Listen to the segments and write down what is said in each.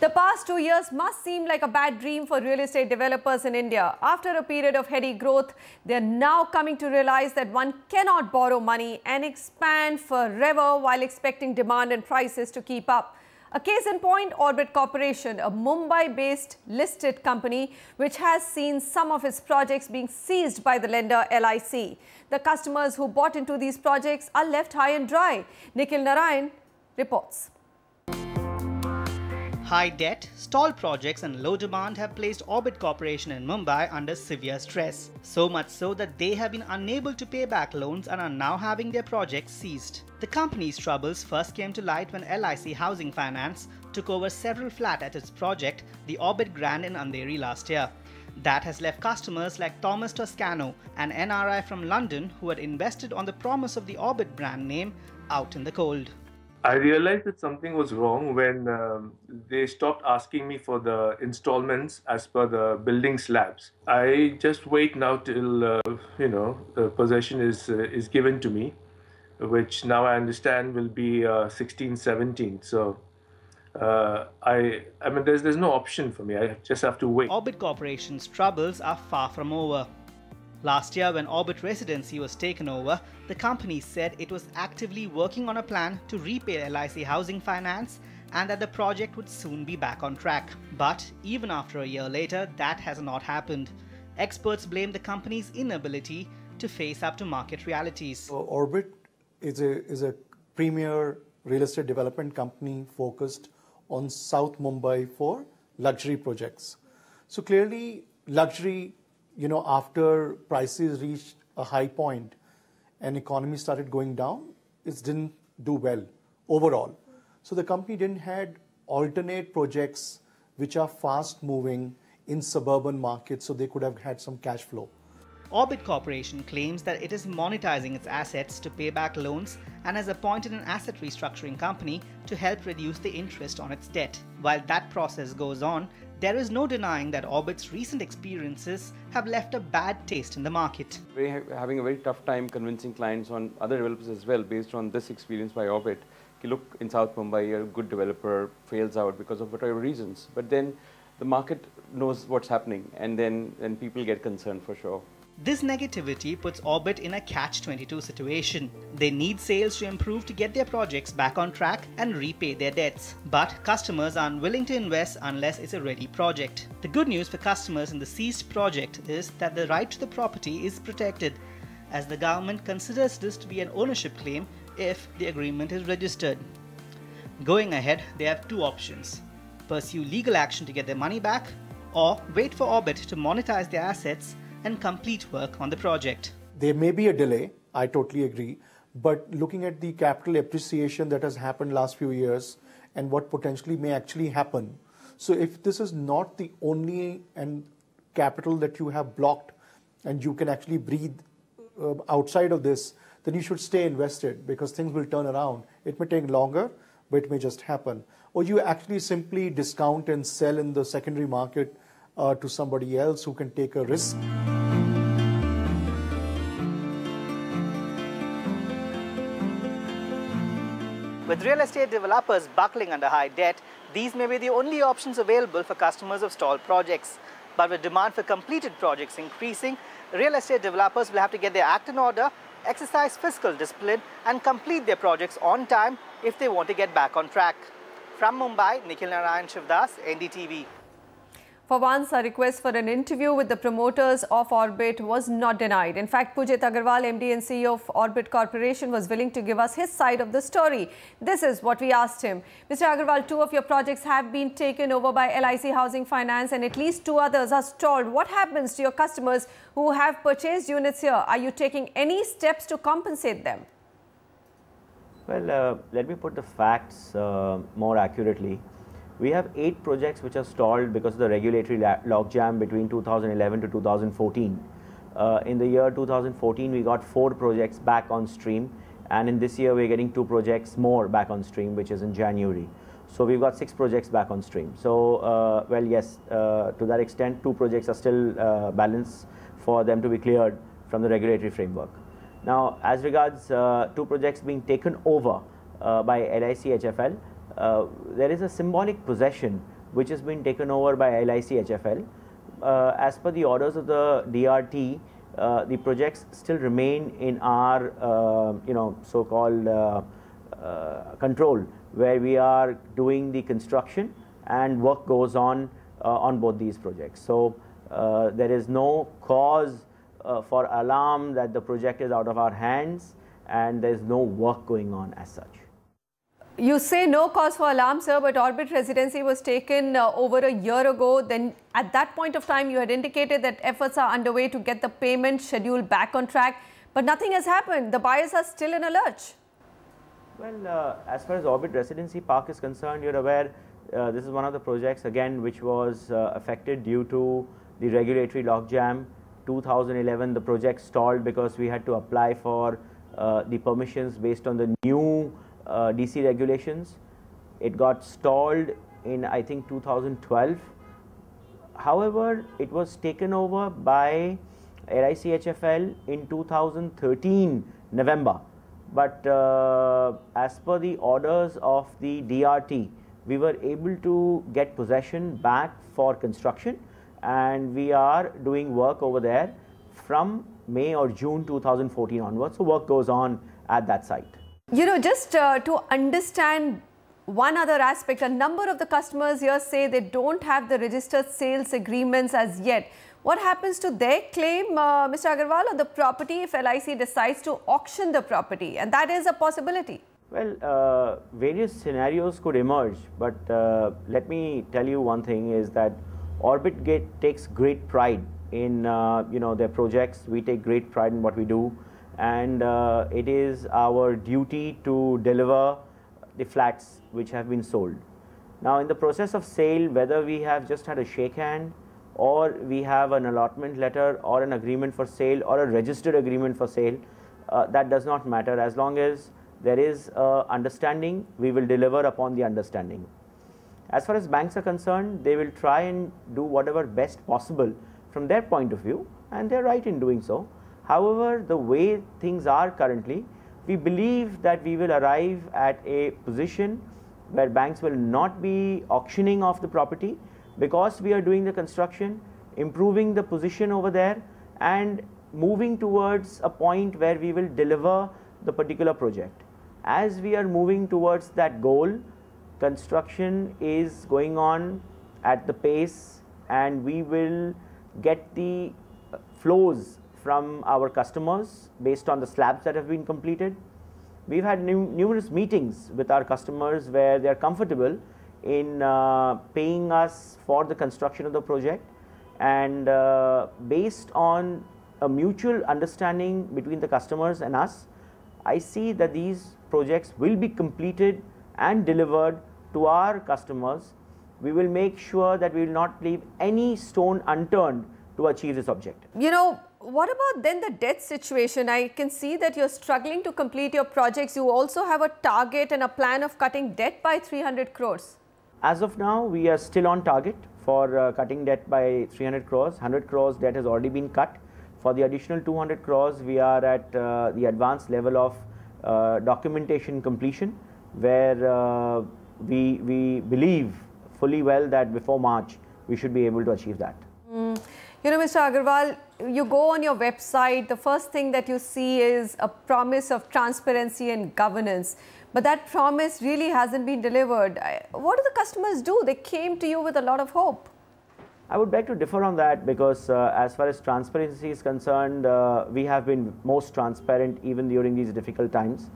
The past two years must seem like a bad dream for real estate developers in India. After a period of heady growth, they're now coming to realize that one cannot borrow money and expand forever while expecting demand and prices to keep up. A case in point, Orbit Corporation, a Mumbai-based listed company which has seen some of its projects being seized by the lender LIC. The customers who bought into these projects are left high and dry. Nikhil Narayan reports. High debt, stalled projects and low demand have placed Orbit Corporation in Mumbai under severe stress, so much so that they have been unable to pay back loans and are now having their projects seized. The company's troubles first came to light when LIC Housing Finance took over several flats at its project, the Orbit Grand in Andheri last year. That has left customers like Thomas Toscano, an NRI from London who had invested on the promise of the Orbit brand name, out in the cold. I realized that something was wrong when um, they stopped asking me for the installments as per the building slabs. I just wait now till uh, you know the possession is uh, is given to me, which now I understand will be uh, 16, 17. So. Uh, I, I mean, there's, there's no option for me. I just have to wait. Orbit Corporation's troubles are far from over. Last year, when Orbit Residency was taken over, the company said it was actively working on a plan to repay LIC Housing Finance and that the project would soon be back on track. But even after a year later, that has not happened. Experts blame the company's inability to face up to market realities. So Orbit is a, is a premier real estate development company focused on South Mumbai for luxury projects. So clearly, luxury you know, after prices reached a high point and economy started going down, it didn't do well overall. So the company didn't had alternate projects which are fast moving in suburban markets so they could have had some cash flow. Orbit Corporation claims that it is monetizing its assets to pay back loans and has appointed an asset restructuring company to help reduce the interest on its debt. While that process goes on, there is no denying that Orbit's recent experiences have left a bad taste in the market. We're having a very tough time convincing clients on other developers as well based on this experience by Orbit. Look, in South Mumbai, a good developer fails out because of whatever reasons. But then the market knows what's happening and then, then people get concerned for sure. This negativity puts Orbit in a catch-22 situation. They need sales to improve to get their projects back on track and repay their debts, but customers aren't willing to invest unless it's a ready project. The good news for customers in the seized project is that the right to the property is protected, as the government considers this to be an ownership claim if the agreement is registered. Going ahead, they have two options. Pursue legal action to get their money back, or wait for Orbit to monetize their assets and complete work on the project. There may be a delay, I totally agree, but looking at the capital appreciation that has happened last few years and what potentially may actually happen. So if this is not the only and capital that you have blocked and you can actually breathe uh, outside of this, then you should stay invested because things will turn around. It may take longer, but it may just happen. Or you actually simply discount and sell in the secondary market uh, to somebody else who can take a risk. With real estate developers buckling under high debt, these may be the only options available for customers of stalled projects. But with demand for completed projects increasing, real estate developers will have to get their act in order, exercise fiscal discipline and complete their projects on time if they want to get back on track. From Mumbai, Nikhil Narayan Shivdas, NDTV. For once, a request for an interview with the promoters of Orbit was not denied. In fact, Pujit Agarwal, MD and CEO of Orbit Corporation, was willing to give us his side of the story. This is what we asked him. Mr. Agarwal, two of your projects have been taken over by LIC Housing Finance and at least two others are stalled. What happens to your customers who have purchased units here? Are you taking any steps to compensate them? Well, uh, let me put the facts uh, more accurately. We have eight projects which are stalled because of the regulatory logjam between 2011 to 2014. Uh, in the year 2014, we got four projects back on stream, and in this year, we're getting two projects more back on stream, which is in January. So we've got six projects back on stream. So, uh, well, yes, uh, to that extent, two projects are still uh, balanced for them to be cleared from the regulatory framework. Now, as regards uh, two projects being taken over uh, by LIC HFL, uh, there is a symbolic possession which has been taken over by LIC HFL. Uh, as per the orders of the DRT, uh, the projects still remain in our, you know, so-called control, where we are doing the construction and work goes on on both these projects. So there is no cause uh, for alarm that the project is out of our hands and there is no work going on as such. You say no cause for alarm, sir, but orbit residency was taken uh, over a year ago. Then at that point of time, you had indicated that efforts are underway to get the payment schedule back on track, but nothing has happened. The buyers are still in a lurch. Well, uh, as far as Orbit Residency Park is concerned, you're aware uh, this is one of the projects again which was uh, affected due to the regulatory logjam. 2011, the project stalled because we had to apply for uh, the permissions based on the new uh, DC regulations. It got stalled in I think 2012. However, it was taken over by RICHFL in 2013 November. But uh, as per the orders of the DRT, we were able to get possession back for construction and we are doing work over there from May or June 2014 onwards. So work goes on at that site. You know, just uh, to understand one other aspect, a number of the customers here say they don't have the registered sales agreements as yet. What happens to their claim, uh, Mr. Agarwal, on the property if LIC decides to auction the property? And that is a possibility. Well, uh, various scenarios could emerge, but uh, let me tell you one thing is that Orbit Gate takes great pride in uh, you know their projects. We take great pride in what we do and uh, it is our duty to deliver the flats which have been sold. Now, in the process of sale, whether we have just had a shake hand or we have an allotment letter or an agreement for sale or a registered agreement for sale, uh, that does not matter. As long as there is uh, understanding, we will deliver upon the understanding. As far as banks are concerned, they will try and do whatever best possible from their point of view and they are right in doing so. However, the way things are currently, we believe that we will arrive at a position where banks will not be auctioning off the property because we are doing the construction, improving the position over there and moving towards a point where we will deliver the particular project. As we are moving towards that goal, construction is going on at the pace and we will get the flows from our customers based on the slabs that have been completed. We've had numerous meetings with our customers where they are comfortable in uh, paying us for the construction of the project and uh, based on a mutual understanding between the customers and us, I see that these projects will be completed and delivered to our customers. We will make sure that we will not leave any stone unturned to achieve this objective. You know, what about then the debt situation? I can see that you're struggling to complete your projects. You also have a target and a plan of cutting debt by 300 crores. As of now, we are still on target for uh, cutting debt by 300 crores. 100 crores debt has already been cut. For the additional 200 crores, we are at uh, the advanced level of uh, documentation completion, where uh, we, we believe fully well that before March, we should be able to achieve that. You know, Mr. Agarwal, you go on your website, the first thing that you see is a promise of transparency and governance. But that promise really hasn't been delivered. What do the customers do? They came to you with a lot of hope. I would beg to differ on that because, uh, as far as transparency is concerned, uh, we have been most transparent even during these difficult times.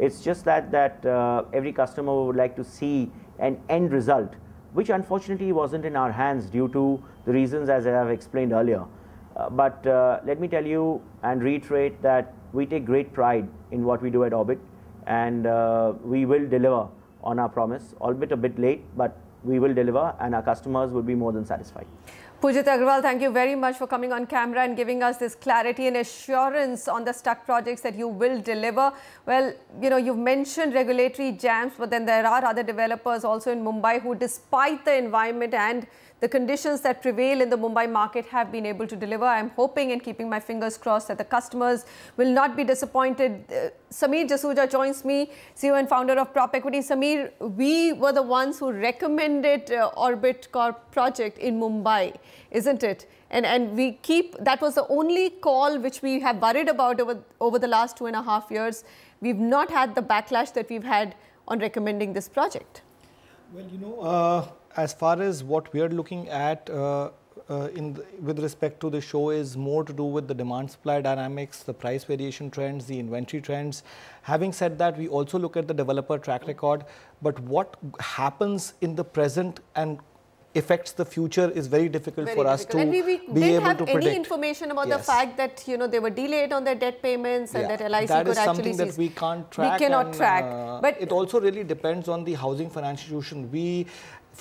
It's just that that uh, every customer would like to see an end result which unfortunately wasn't in our hands due to the reasons as I have explained earlier. Uh, but uh, let me tell you and reiterate that we take great pride in what we do at Orbit and uh, we will deliver on our promise, albeit a bit late, but we will deliver and our customers will be more than satisfied. Pujit Agrawal, thank you very much for coming on camera and giving us this clarity and assurance on the stuck projects that you will deliver. Well, you know, you've mentioned regulatory jams, but then there are other developers also in Mumbai who, despite the environment and the conditions that prevail in the Mumbai market have been able to deliver. I'm hoping and keeping my fingers crossed that the customers will not be disappointed. Uh, Jasuja joins me, CEO and founder of Prop Equity. Sameer, we were the ones who recommended uh, Orbit Corp project in Mumbai, isn't it? And, and we keep, that was the only call which we have worried about over, over the last two and a half years. We've not had the backlash that we've had on recommending this project. Well, you know, uh as far as what we are looking at uh, uh, the, with respect to the show is more to do with the demand supply dynamics, the price variation trends, the inventory trends. Having said that, we also look at the developer track record, but what happens in the present and affects the future is very difficult very for difficult. us to and we, we be didn't able have to predict. any information about yes. the fact that you know they were delayed on their debt payments and yeah. that LIC that could is actually something that we can't track. We cannot and, track. Uh, but it also really depends on the housing finance institution. We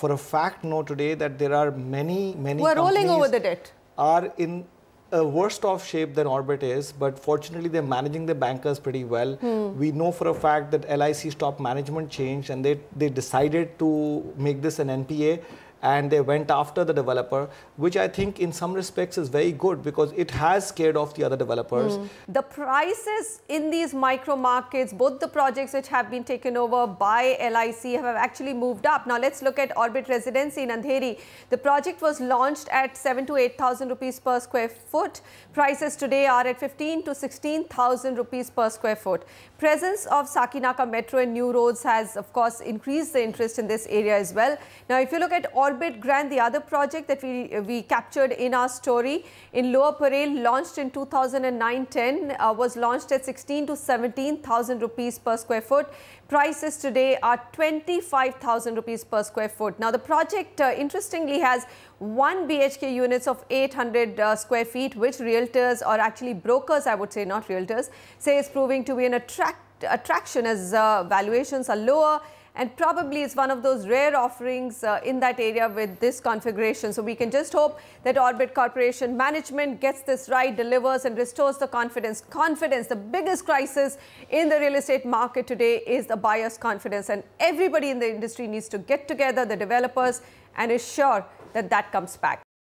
for a fact know today that there are many, many We're rolling over the debt. Are in a worst off shape than Orbit is, but fortunately they're managing the bankers pretty well. Hmm. We know for a fact that LIC's top management changed and they, they decided to make this an NPA and they went after the developer, which I think in some respects is very good because it has scared off the other developers. Mm. The prices in these micro markets, both the projects which have been taken over by LIC have actually moved up. Now let's look at Orbit Residency in Andheri. The project was launched at 7 to 8,000 rupees per square foot. Prices today are at 15 to 16,000 rupees per square foot. Presence of Sakinaka Metro and new roads has of course increased the interest in this area as well. Now if you look at Orbit Orbit Grand, the other project that we, we captured in our story in Lower Parel, launched in 2009-10, uh, was launched at 16 to 17,000 rupees per square foot. Prices today are 25,000 rupees per square foot. Now, the project uh, interestingly has 1 BHK units of 800 uh, square feet, which realtors or actually brokers, I would say, not realtors, say is proving to be an attract attraction as uh, valuations are lower and probably it's one of those rare offerings uh, in that area with this configuration. So we can just hope that Orbit Corporation management gets this right, delivers and restores the confidence. Confidence, the biggest crisis in the real estate market today is the buyer's confidence and everybody in the industry needs to get together, the developers, and ensure that that comes back.